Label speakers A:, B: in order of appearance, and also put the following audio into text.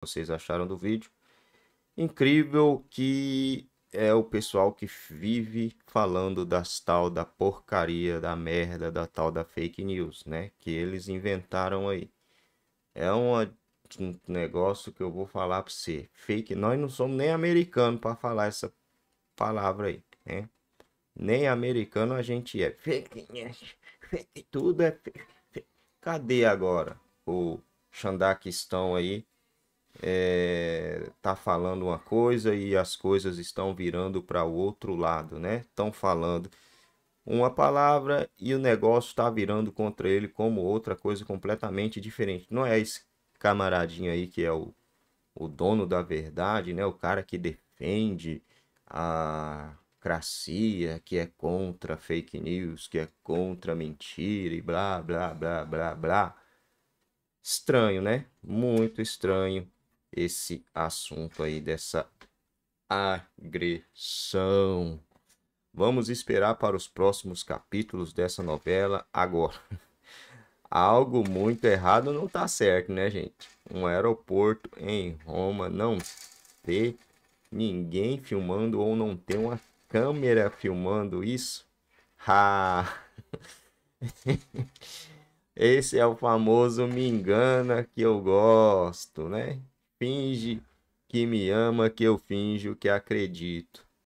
A: vocês acharam do vídeo. Incrível que é o pessoal que vive falando das tal da porcaria, da merda, da tal da fake news, né? Que eles inventaram aí. É uma, um negócio que eu vou falar para você. Fake, nós não somos nem americano para falar essa palavra aí, né? Nem americano a gente é.
B: Fake news, fake, tudo é fake.
A: Cadê agora o Xandaquistão aí é, tá falando uma coisa e as coisas estão virando para o outro lado, né? Estão falando uma palavra e o negócio está virando contra ele como outra coisa completamente diferente. Não é esse camaradinho aí que é o, o dono da verdade, né? O cara que defende a cracia, que é contra fake news, que é contra mentira e blá, blá, blá, blá, blá. Estranho, né? Muito estranho esse assunto aí dessa agressão. Vamos esperar para os próximos capítulos dessa novela agora. Algo muito errado não tá certo, né, gente? Um aeroporto em Roma não ter ninguém filmando ou não ter uma câmera filmando isso. Ha! Esse é o famoso me engana que eu gosto, né? finge que me ama, que eu finjo que acredito.